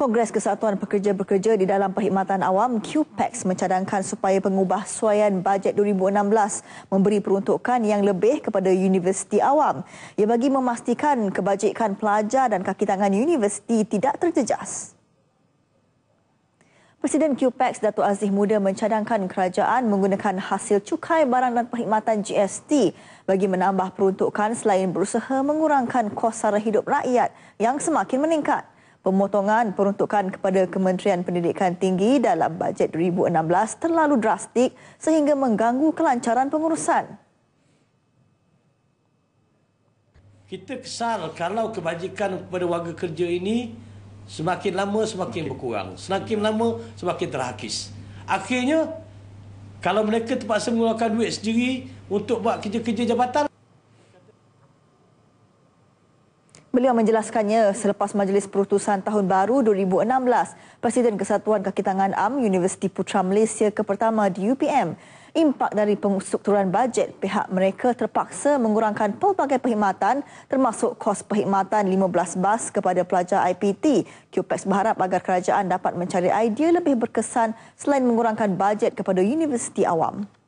Kongres Kesatuan Pekerja Bekerja di dalam perkhidmatan awam QPEX mencadangkan supaya pengubah suaian bajet 2016 memberi peruntukan yang lebih kepada universiti awam. Ia bagi memastikan kebajikan pelajar dan kakitangan universiti tidak terjejas. Presiden QPEX Datuk Aziz Muda mencadangkan kerajaan menggunakan hasil cukai barang dan perkhidmatan GST bagi menambah peruntukan selain berusaha mengurangkan kos sara hidup rakyat yang semakin meningkat pemotongan peruntukan kepada Kementerian Pendidikan Tinggi dalam bajet 2016 terlalu drastik sehingga mengganggu kelancaran pengurusan. Kita kesal kalau kebajikan kepada warga kerja ini semakin lama semakin berkurang, semakin lama semakin terhakis. Akhirnya kalau mereka terpaksa mengeluarkan duit sendiri untuk buat kerja-kerja jabatan Beliau menjelaskannya selepas Majlis Perutusan Tahun Baru 2016, Presiden Kesatuan Kakitangan Am Universiti Putra Malaysia ke pertama di UPM. Impak dari pengstrukturan bajet pihak mereka terpaksa mengurangkan pelbagai perkhidmatan termasuk kos perkhidmatan 15 bas kepada pelajar IPT. QPEX berharap agar kerajaan dapat mencari idea lebih berkesan selain mengurangkan bajet kepada universiti awam.